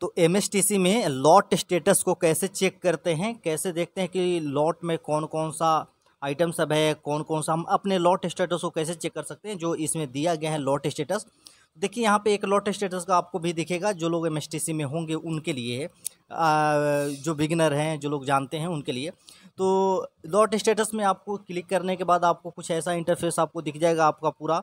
तो एम में lot status को कैसे चेक करते हैं कैसे देखते हैं कि लॉट में कौन कौन सा आइटम सब है कौन कौन सा हम अपने लॉट स्टेटस को कैसे चेक कर सकते हैं जो इसमें दिया गया है लॉट स्टेटस देखिए यहाँ पे एक लॉट स्टेटस का आपको भी दिखेगा जो लोग एम में होंगे उनके लिए जो बिगनर हैं जो लोग जानते हैं उनके लिए तो लॉट स्टेटस में आपको क्लिक करने के बाद आपको कुछ ऐसा इंटरफेस आपको दिख जाएगा आपका पूरा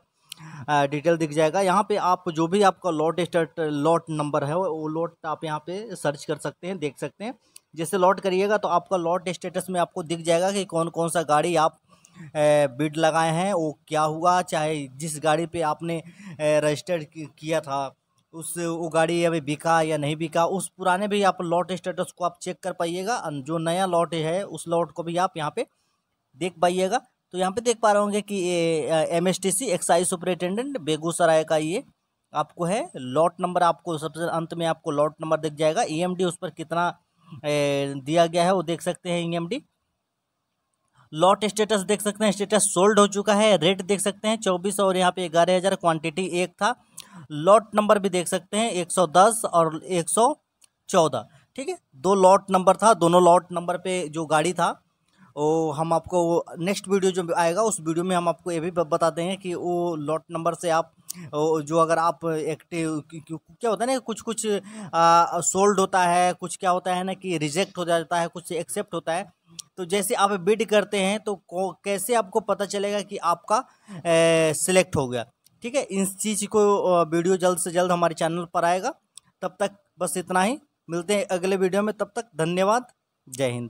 डिटेल दिख जाएगा यहाँ पे आप जो भी आपका लॉट स्टार्ट लॉट नंबर है वो लॉट आप यहाँ पे सर्च कर सकते हैं देख सकते हैं जैसे लॉट करिएगा तो आपका लॉट स्टेटस में आपको दिख जाएगा कि कौन कौन सा गाड़ी आप बिड लगाए हैं वो क्या हुआ चाहे जिस गाड़ी पे आपने रजिस्टर किया था उस वो गाड़ी अभी बिका या नहीं बिका उस पुराने भी आप लॉट स्टेटस को आप चेक कर पाइएगा जो नया लॉट है उस लॉट को भी आप यहाँ पे देख पाइएगा तो यहाँ पे देख पा रहे होंगे कि M S T C excise superintendent Begusarai का ये आपको है लॉट नंबर आपको सबसे अंत में आपको लॉट नंबर दिख जाएगा ई e एम डी उस पर कितना ए, दिया गया है वो देख सकते हैं E M D lot status देख सकते हैं स्टेटस सोल्ड हो चुका है रेट देख सकते हैं चौबीस और यहाँ पे ग्यारह हज़ार क्वान्टिटी एक था लॉट नंबर भी देख सकते हैं एक सौ दस और एक सौ चौदह ठीक है दो लॉट नंबर था दोनों लॉट नंबर पे जो गाड़ी था और हम आपको नेक्स्ट वीडियो जो आएगा उस वीडियो में हम आपको ये भी बता देंगे कि वो लॉट नंबर से आप जो अगर आप एक्टिव क्या होता है ना कुछ कुछ सोल्ड होता है कुछ क्या होता है ना कि रिजेक्ट हो जाता है कुछ एक्सेप्ट होता है तो जैसे आप बिड करते हैं तो कैसे आपको पता चलेगा कि आपका सिलेक्ट हो गया ठीक है इस चीज़ को वीडियो जल्द से जल्द हमारे चैनल पर आएगा तब तक बस इतना ही मिलते हैं अगले वीडियो में तब तक धन्यवाद जय हिंद